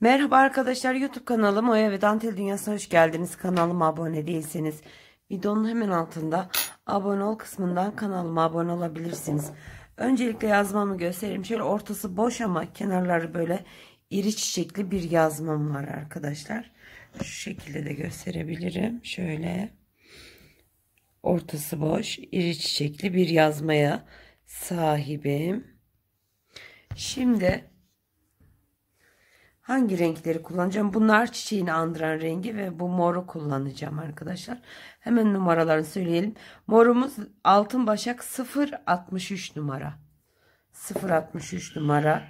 Merhaba arkadaşlar YouTube kanalım Oya ve Dantel Dünyası'na hoş geldiniz. Kanalıma abone değilseniz videonun hemen altında abone ol kısmından kanalıma abone olabilirsiniz. Öncelikle yazmamı göstereyim. Şöyle ortası boş ama kenarları böyle iri çiçekli bir yazmam var arkadaşlar. Şu şekilde de gösterebilirim. Şöyle ortası boş iri çiçekli bir yazmaya sahibim. Şimdi hangi renkleri kullanacağım? Bunlar çiçeğini andıran rengi ve bu moru kullanacağım arkadaşlar. Hemen numaralarını söyleyelim. Morumuz altın başak 063 numara. 063 numara.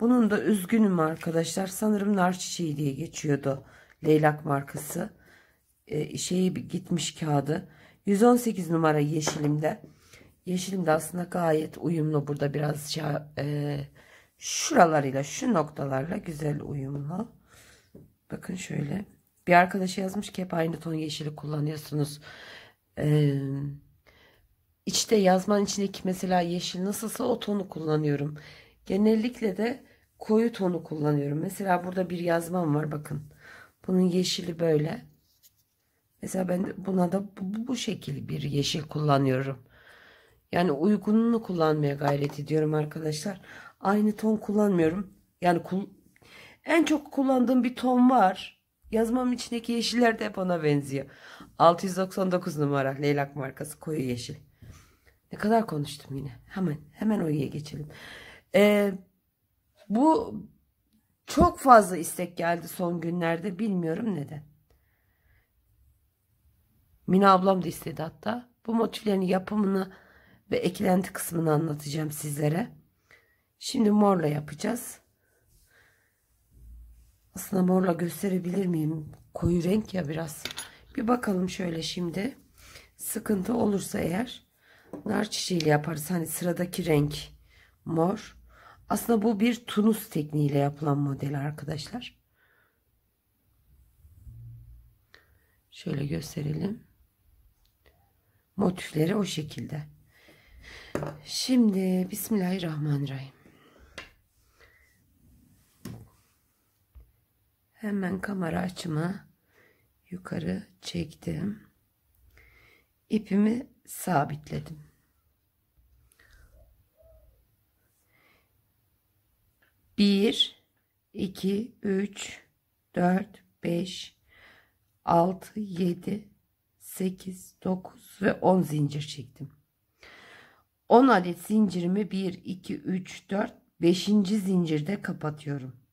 Bunun da üzgünüm arkadaşlar. Sanırım nar çiçeği diye geçiyordu. Leylak markası. Ee, şeyi gitmiş kağıdı. 118 numara yeşilimde. Yeşilimde aslında gayet uyumlu. Burada biraz şey, şuralarıyla şu noktalarla güzel uyumlu. Bakın şöyle. Bir arkadaşa yazmış ki hep aynı ton yeşili kullanıyorsunuz. Ee, içte yazmanın içindeki mesela yeşil nasılsa o tonu kullanıyorum. Genellikle de koyu tonu kullanıyorum. Mesela burada bir yazmam var bakın. Bunun yeşili böyle. Mesela ben buna da bu, bu şekil bir yeşil kullanıyorum. Yani uygununu kullanmaya gayret ediyorum arkadaşlar. Aynı ton kullanmıyorum. Yani kul en çok kullandığım bir ton var. Yazmam içindeki yeşiller de hep ona benziyor. 699 numara leylak markası koyu yeşil. Ne kadar konuştum yine. Hemen hemen oraya geçelim. Ee, bu çok fazla istek geldi son günlerde. Bilmiyorum neden. Mina ablam da istedi hatta. Bu motiflerin yapımını ve eklenti kısmını anlatacağım sizlere. Şimdi morla yapacağız. Aslında morla gösterebilir miyim? Koyu renk ya biraz. Bir bakalım şöyle şimdi. Sıkıntı olursa eğer nar çiçeğiyle yaparız. Hani sıradaki renk mor. Aslında bu bir tunus tekniğiyle yapılan model arkadaşlar. Şöyle gösterelim. Motifleri o şekilde. Şimdi Bismillahirrahmanirrahim. Hemen kamera açımı yukarı çektim. İpimi sabitledim. Bir, iki, üç, dört, beş, altı, yedi, sekiz, dokuz ve on zincir çektim. On adet zincirimi bir, iki, üç, dört, beşinci zincirde kapatıyorum.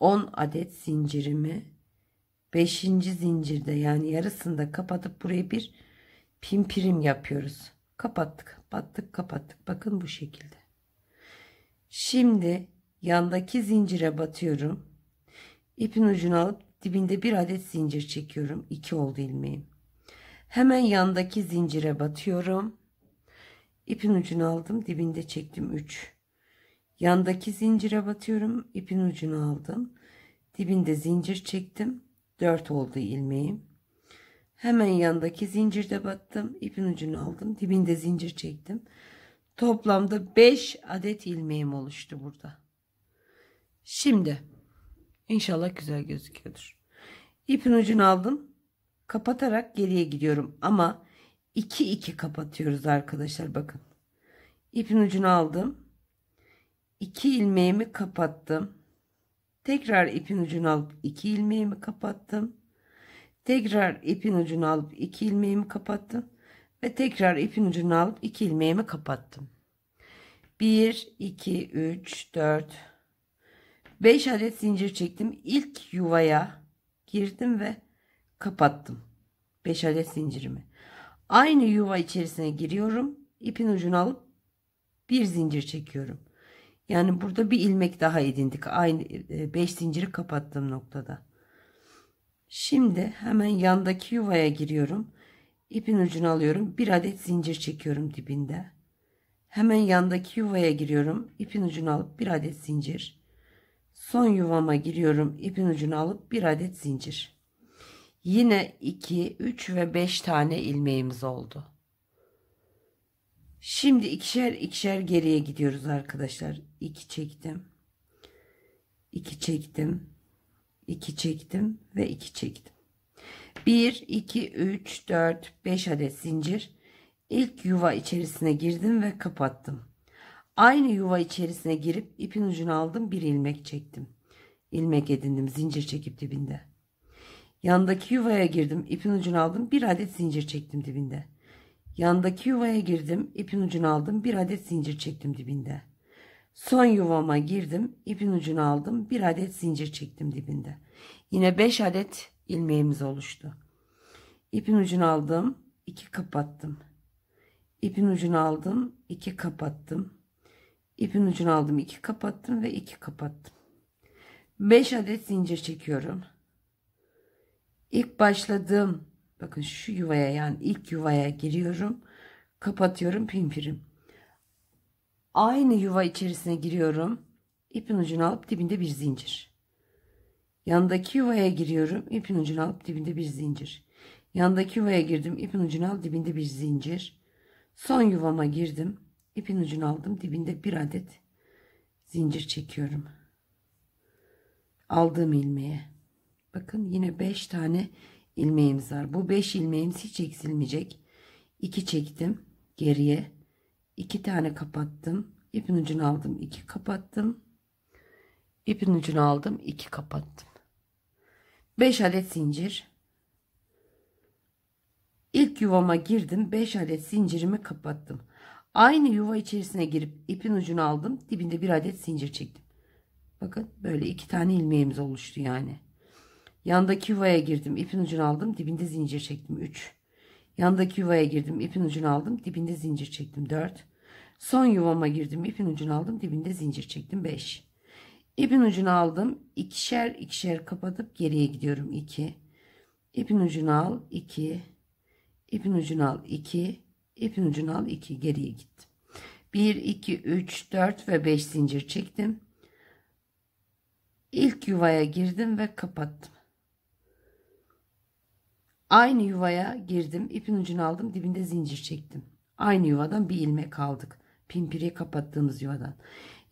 10 adet zincirimi 5. zincirde yani yarısında kapatıp buraya bir pimpirim yapıyoruz. Kapattık, battık, kapattık. Bakın bu şekilde. Şimdi yandaki zincire batıyorum. İpin ucunu alıp dibinde bir adet zincir çekiyorum. 2 oldu ilmeğim. Hemen yandaki zincire batıyorum. İpin ucunu aldım, dibinde çektim 3. Yandaki zincire batıyorum. ipin ucunu aldım. Dibinde zincir çektim. 4 oldu ilmeğim. Hemen yandaki zincirde battım. ipin ucunu aldım. Dibinde zincir çektim. Toplamda 5 adet ilmeğim oluştu burada. Şimdi inşallah güzel gözüküyordur. İpin ucunu aldım. Kapatarak geriye gidiyorum ama 2 2 kapatıyoruz arkadaşlar bakın. İpin ucunu aldım. 2 ilmeğimi kapattım. Tekrar ipin ucunu alıp 2 ilmeğimi kapattım. Tekrar ipin ucunu alıp 2 ilmeğimi kapattım ve tekrar ipin ucunu alıp 2 ilmeğimi kapattım. 1 2 3 4 5 adet zincir çektim. İlk yuvaya girdim ve kapattım. 5 adet zincirimi. Aynı yuva içerisine giriyorum. İpin ucunu alıp bir zincir çekiyorum. Yani burada bir ilmek daha edindik. Aynı 5 e, zinciri kapattığım noktada. Şimdi hemen yandaki yuvaya giriyorum. İpin ucunu alıyorum. Bir adet zincir çekiyorum dibinde. Hemen yandaki yuvaya giriyorum. İpin ucunu alıp bir adet zincir. Son yuvama giriyorum. İpin ucunu alıp bir adet zincir. Yine 2, 3 ve 5 tane ilmeğimiz oldu. Şimdi ikişer ikişer geriye gidiyoruz arkadaşlar. 2 çektim. 2 çektim. 2 çektim ve 2 çektim. 1 2 3 4 5 adet zincir ilk yuva içerisine girdim ve kapattım. Aynı yuva içerisine girip ipin ucunu aldım, bir ilmek çektim. İlmek edindim zincir çekip dibinde. Yandaki yuvaya girdim, ipin ucunu aldım, bir adet zincir çektim dibinde. Yandaki yuvaya girdim, ipin ucunu aldım, bir adet zincir çektim dibinde. Son yuvama girdim, ipin ucunu aldım, bir adet zincir çektim dibinde. Yine 5 adet ilmeğimiz oluştu. İpin ucunu aldım, 2 kapattım. İpin ucunu aldım, 2 kapattım. İpin ucunu aldım, 2 kapattım ve 2 kapattım. 5 adet zincir çekiyorum. İlk başladığım Bakın şu yuvaya yani ilk yuvaya giriyorum. Kapatıyorum pimpirim. Aynı yuva içerisine giriyorum. İpin ucunu alıp dibinde bir zincir. Yandaki yuvaya giriyorum. İpin ucunu alıp dibinde bir zincir. Yandaki yuvaya girdim. İpin ucunu alıp dibinde bir zincir. Son yuvama girdim. İpin ucunu aldım. Dibinde bir adet zincir çekiyorum. Aldığım ilmeğe. Bakın yine 5 tane ilmeğimiz var. Bu 5 ilmeğimiz hiç eksilmeyecek. 2 çektim geriye. 2 tane kapattım. İpin ucunu aldım. 2 kapattım. İpin ucunu aldım. 2 kapattım. 5 adet zincir. İlk yuvama girdim. 5 adet zincirimi kapattım. Aynı yuva içerisine girip ipin ucunu aldım. Dibinde bir adet zincir çektim. Bakın böyle iki tane ilmeğimiz oluştu yani. Yandaki yuvaya girdim. ipin ucunu aldım. Dibinde zincir çektim. 3. Yandaki yuvaya girdim. ipin ucunu aldım. Dibinde zincir çektim. 4. Son yuvama girdim. ipin ucunu aldım. Dibinde zincir çektim. 5. İpin ucunu aldım. ikişer ikişer kapatıp geriye gidiyorum. 2. İpin ucunu al. 2. İpin ucunu al. 2. İpin ucunu al. 2. Geriye gittim. 1, 2, 3, 4 ve 5 zincir çektim. İlk yuvaya girdim ve kapattım. Aynı yuvaya girdim. ipin ucunu aldım. Dibinde zincir çektim. Aynı yuvadan bir ilmek aldık. pimpiri kapattığımız yuvadan.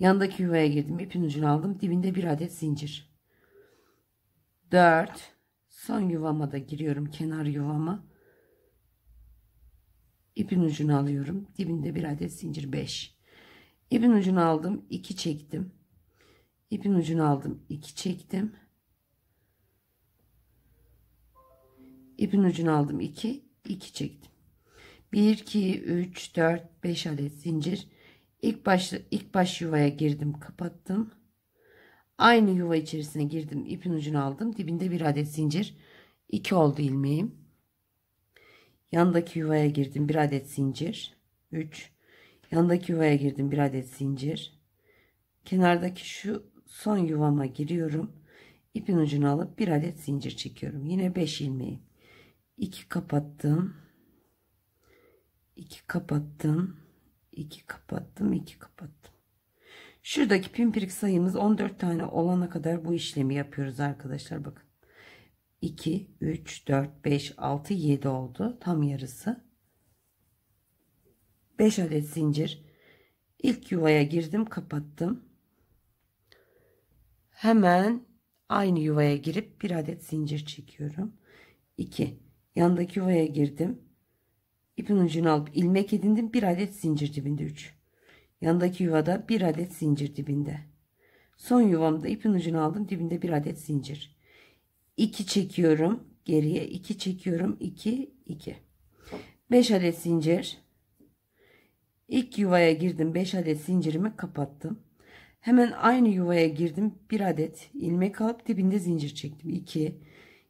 Yandaki yuvaya girdim. ipin ucunu aldım. Dibinde bir adet zincir. Dört. son yuvama da giriyorum. Kenar yuvama. İpin ucunu alıyorum. Dibinde bir adet zincir beş. İpin ucunu aldım. iki çektim. İpin ucunu aldım. iki çektim. İpin ucunu aldım 2 2 çektim. 1 2 3 4 5 adet zincir. ilk baş ilk baş yuvaya girdim, kapattım. Aynı yuva içerisine girdim, ipin ucunu aldım. Dibinde bir adet zincir. 2 oldu ilmeğim. Yandaki yuvaya girdim, bir adet zincir. 3 Yandaki yuvaya girdim, bir adet zincir. Kenardaki şu son yuvama giriyorum. ipin ucunu alıp bir adet zincir çekiyorum. Yine 5 ilmeğim. 2 kapattım 2 kapattım 2 kapattım 2 kapattım şuradaki pimpirik sayımız 14 tane olana kadar bu işlemi yapıyoruz arkadaşlar bakın 2 3 4 5 6 7 oldu tam yarısı 5 adet zincir İlk yuvaya girdim kapattım hemen aynı yuvaya girip bir adet zincir çekiyorum 2 Yandaki yuvaya girdim. İpin ucunu alıp ilmek edindim. Bir adet zincir dibinde 3. Yandaki yuvada bir adet zincir dibinde. Son yuvamda ipin ucunu aldım. Dibinde bir adet zincir. 2 çekiyorum. Geriye 2 çekiyorum. 2, 2. 5 adet zincir. İlk yuvaya girdim. 5 adet zincirimi kapattım. Hemen aynı yuvaya girdim. Bir adet ilmek alıp dibinde zincir çektim. 2.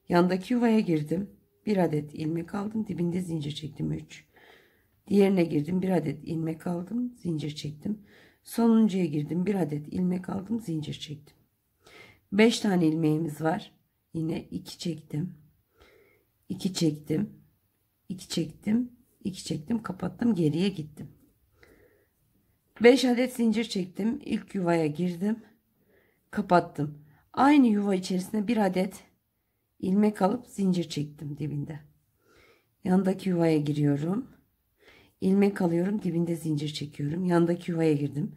Yandaki yuvaya girdim bir adet ilmek aldım dibinde zincir çektim 3 diğerine girdim bir adet ilmek aldım zincir çektim sonuncuya girdim bir adet ilmek aldım zincir çektim 5 tane ilmeğimiz var yine 2 çektim 2 çektim 2 çektim 2 çektim kapattım geriye gittim 5 adet zincir çektim ilk yuvaya girdim kapattım aynı yuva içerisinde bir adet ilmek alıp zincir çektim dibinde. Yandaki yuvaya giriyorum. ilmek alıyorum, dibinde zincir çekiyorum. Yandaki yuvaya girdim.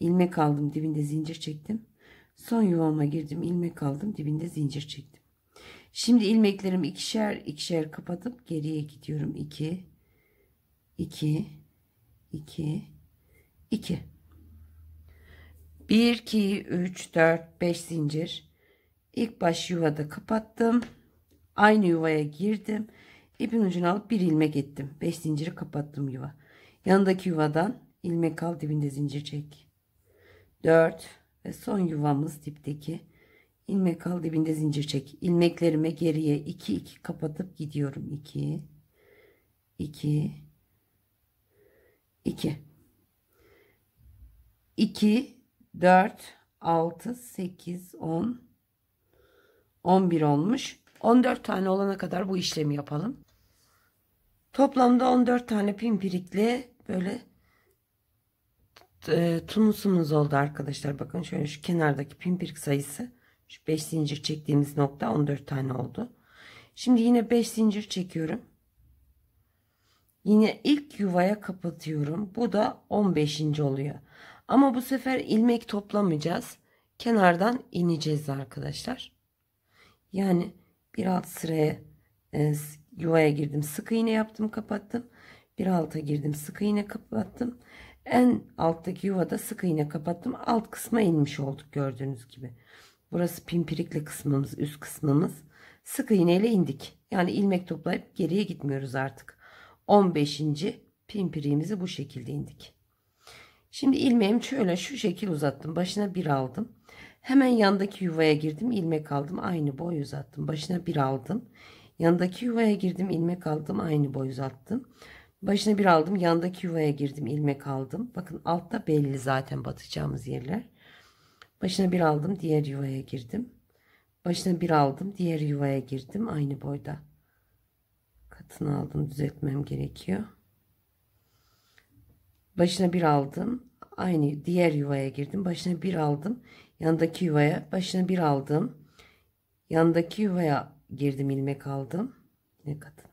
ilmek aldım, dibinde zincir çektim. Son yuvama girdim, ilmek aldım, dibinde zincir çektim. Şimdi ilmeklerimi ikişer ikişer kapatıp geriye gidiyorum. 2 2 2 2 1 2 3 4 5 zincir ilk baş yuvada kapattım. Aynı yuvaya girdim. ipin ucunu alıp bir ilmek ettim. 5 zinciri kapattım yuva. Yanındaki yuvadan ilmek al dibinde zincir çek. 4 ve son yuvamız dipteki. ilmek al dibinde zincir çek. Ilmeklerime geriye 2 2 kapatıp gidiyorum. 2 2 2 2 4 6 8 10 11 olmuş. 14 tane olana kadar bu işlemi yapalım. Toplamda 14 tane pimpirikli böyle e, tunusumuz oldu arkadaşlar. Bakın şöyle şu kenardaki pimpirik sayısı şu 5 zincir çektiğimiz nokta 14 tane oldu. Şimdi yine 5 zincir çekiyorum. Yine ilk yuvaya kapatıyorum. Bu da 15. oluyor. Ama bu sefer ilmek toplamayacağız. Kenardan ineceğiz arkadaşlar. Yani bir alt sıraya e, yuvaya girdim sık iğne yaptım kapattım. Bir alta girdim sık iğne kapattım. En alttaki yuvada sık iğne kapattım. Alt kısma inmiş olduk gördüğünüz gibi. Burası pimpirikli kısmımız üst kısmımız. Sık iğneyle indik. Yani ilmek toplayıp geriye gitmiyoruz artık. 15. pimpiriğimizi bu şekilde indik. Şimdi ilmeğimi şöyle şu şekil uzattım. Başına bir aldım. Hemen yandaki yuvaya girdim, ilmek aldım, aynı boy uzattım. Başına bir aldım. Yandaki yuvaya girdim, ilmek aldım, aynı boy uzattım. Başına bir aldım, yandaki yuvaya girdim, ilmek aldım. Bakın altta belli zaten batacağımız yerler. Başına bir aldım, diğer yuvaya girdim. Başına bir aldım, diğer yuvaya girdim, aynı boyda. Katını aldım, düzeltmem gerekiyor. Başına bir aldım, aynı diğer yuvaya girdim. Başına bir aldım, Yandaki yuvaya başına bir aldım. Yandaki yuvaya girdim ilmek aldım. Ne kadın.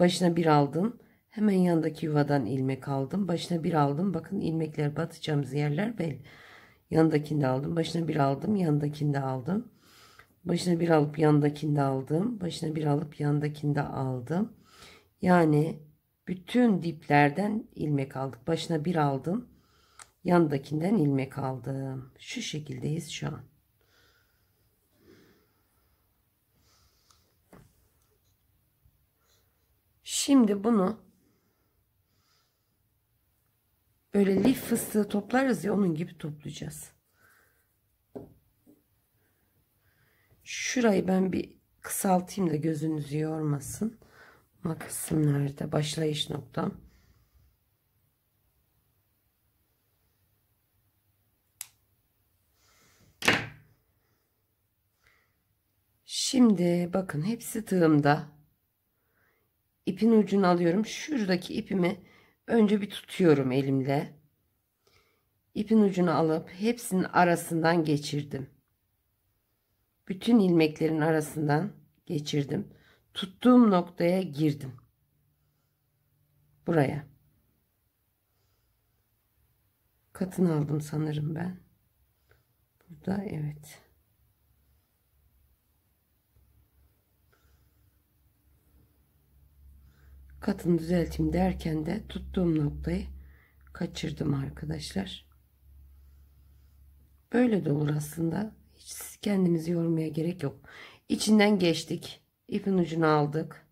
Başına bir aldım. Hemen yandaki yuvadan ilmek aldım. Başına bir aldım. Bakın ilmekler batacağımız yerler belli. Yandakini de aldım. Başına bir aldım. Yandakini de aldım. Başına bir alıp yandakini de aldım. Başına bir alıp yandakini de aldım. Yani bütün diplerden ilmek aldık. Başına bir aldım yandakinden ilmek aldım. Şu şekildeyiz şu an. Şimdi bunu böyle lif fıstığı toplarız ya onun gibi toplayacağız. Şurayı ben bir kısaltayım da gözünüzü yormasın. Makasım nerede? Başlayış noktam. Şimdi bakın hepsi tığımda. İpin ucunu alıyorum. Şuradaki ipimi önce bir tutuyorum elimle. İpin ucunu alıp hepsinin arasından geçirdim. Bütün ilmeklerin arasından geçirdim. Tuttuğum noktaya girdim. Buraya. Katını aldım sanırım ben. Burada evet. katını düzelteyim derken de tuttuğum noktayı kaçırdım arkadaşlar. Böyle de olur aslında. Hiç kendimizi yormaya gerek yok. İçinden geçtik. İpin ucunu aldık.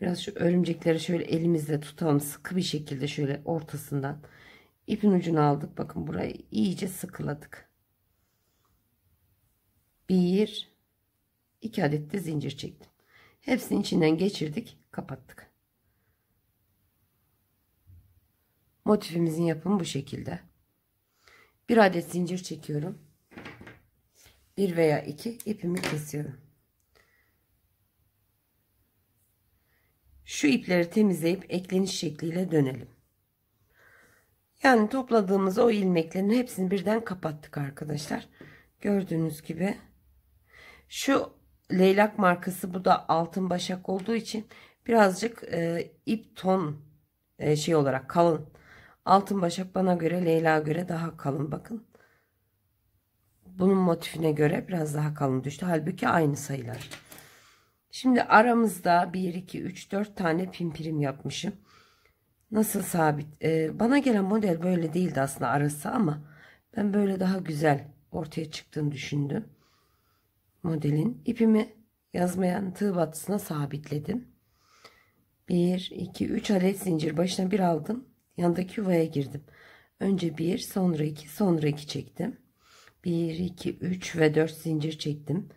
Biraz şu örümcekleri şöyle elimizle tutalım. Sıkı bir şekilde şöyle ortasından. İpin ucunu aldık. Bakın burayı iyice sıkıladık. Bir, iki adet de zincir çektim. Hepsini içinden geçirdik kapattık. Motifimizin yapımı bu şekilde. Bir adet zincir çekiyorum. Bir veya iki ipimi kesiyorum. Şu ipleri temizleyip ekleniş şekliyle dönelim. Yani topladığımız o ilmeklerin hepsini birden kapattık arkadaşlar. Gördüğünüz gibi şu leylak markası bu da altın başak olduğu için Birazcık e, ip ton e, şey olarak kalın. Altın başak bana göre Leyla göre daha kalın bakın. Bunun motifine göre biraz daha kalın düştü. Halbuki aynı sayılar. Şimdi aramızda 1, 2, 3, 4 tane pimpirim yapmışım. Nasıl sabit? Ee, bana gelen model böyle değildi aslında arası ama ben böyle daha güzel ortaya çıktığını düşündüm. Modelin ipimi yazmayan tığ batısına sabitledim. 1, 2, 3 adet zincir başına bir aldım. Yandaki yuvaya girdim. Önce 1, sonra 2, sonra 2 çektim. 1, 2, 3 ve 4 zincir çektim.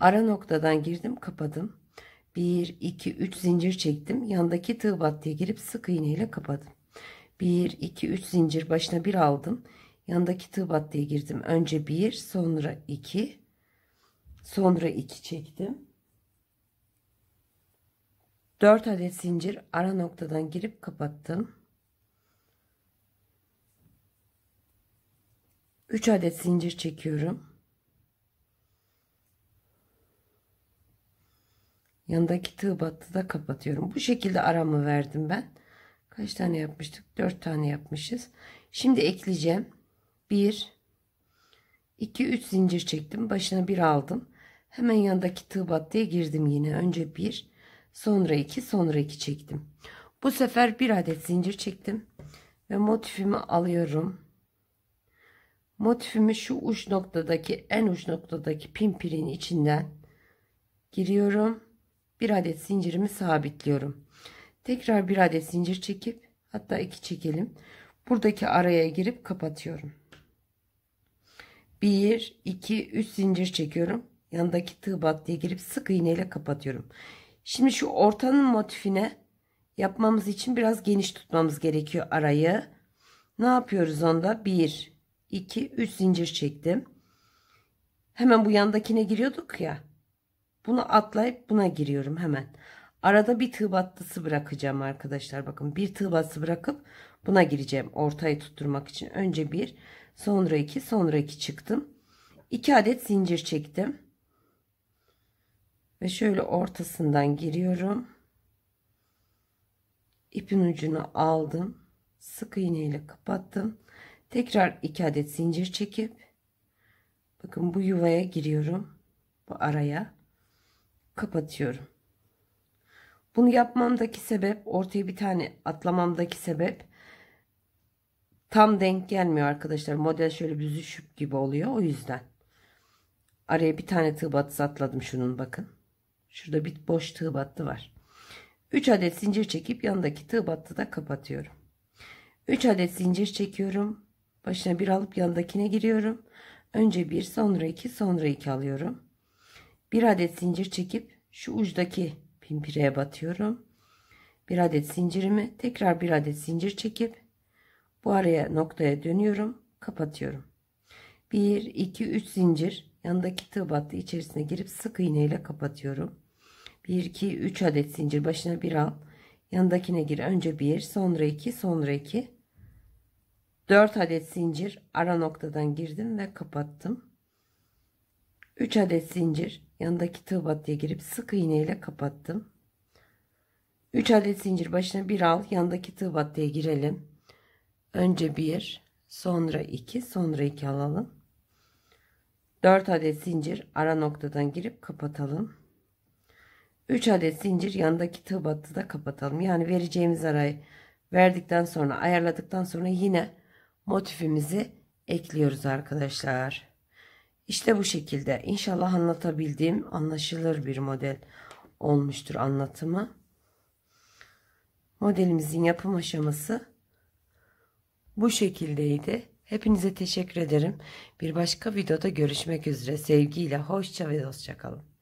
Ara noktadan girdim, kapadım. 1, 2, 3 zincir çektim. Yandaki tığ battıya girip sık iğne ile kapadım. 1, 2, 3 zincir başına bir aldım. Yandaki tığ battıya girdim. Önce 1, sonra 2, sonra 2 çektim. 4 adet zincir ara noktadan girip kapattım. 3 adet zincir çekiyorum. Yanındaki tığ battı da kapatıyorum. Bu şekilde aramı verdim ben. Kaç tane yapmıştık? 4 tane yapmışız. Şimdi ekleyeceğim. 1 2 3 zincir çektim. Başına bir aldım. Hemen yanındaki tığ battıya girdim yine. Önce 1 Sonra 2 sonra 2 çektim. Bu sefer bir adet zincir çektim. Ve motifimi alıyorum. Motifimi şu uç noktadaki en uç noktadaki pimpirin içinden giriyorum. Bir adet zincirimi sabitliyorum. Tekrar bir adet zincir çekip hatta iki çekelim. Buradaki araya girip kapatıyorum. 1 2 3 zincir çekiyorum. Yanındaki tığ diye girip sık iğneyle kapatıyorum. Şimdi şu ortanın motifine yapmamız için biraz geniş tutmamız gerekiyor arayı. Ne yapıyoruz onda? 1, 2, 3 zincir çektim. Hemen bu yandakine giriyorduk ya. Bunu atlayıp buna giriyorum hemen. Arada bir tığ battısı bırakacağım arkadaşlar. Bakın bir tığ battısı bırakıp buna gireceğim. Ortayı tutturmak için. Önce bir, sonra iki, sonra iki çıktım. 2 adet zincir çektim ve şöyle ortasından giriyorum ipin ucunu aldım sık iğne ile kapattım tekrar iki adet zincir çekip bakın bu yuvaya giriyorum bu araya kapatıyorum bunu yapmamdaki sebep ortaya bir tane atlamamdaki sebep tam denk gelmiyor arkadaşlar. Model şöyle büzüşüp gibi oluyor. O yüzden. Araya bir tane tığ batısı atladım şunun bakın. Şurada bir boş tığ battı var. 3 adet zincir çekip yanındaki tığ battı da kapatıyorum. 3 adet zincir çekiyorum. Başına bir alıp yanındakine giriyorum. Önce bir sonra iki sonra iki alıyorum. 1 adet zincir çekip şu uçtaki pimpireye batıyorum. 1 adet zincirimi tekrar 1 adet zincir çekip bu araya noktaya dönüyorum. Kapatıyorum. 1, 2, 3 zincir Yandaki tığ battı içerisine girip sık iğne ile kapatıyorum. 1 2 3 adet zincir başına bir al. Yanındakine gir. Önce 1, sonra 2, sonra 2. 4 adet zincir ara noktadan girdim ve kapattım. 3 adet zincir yanındaki tığ battıya girip sık iğne ile kapattım. 3 adet zincir başına bir al yandaki tığ battıya girelim. Önce 1 sonra 2 sonra 2 alalım. 4 adet zincir ara noktadan girip kapatalım. 3 adet zincir yandaki tığ battı da kapatalım. Yani vereceğimiz arayı verdikten sonra ayarladıktan sonra yine motifimizi ekliyoruz arkadaşlar. İşte bu şekilde inşallah anlatabildiğim anlaşılır bir model olmuştur anlatımı. Modelimizin yapım aşaması bu şekildeydi. Hepinize teşekkür ederim. Bir başka videoda görüşmek üzere. Sevgiyle, hoşça ve dostça kalın.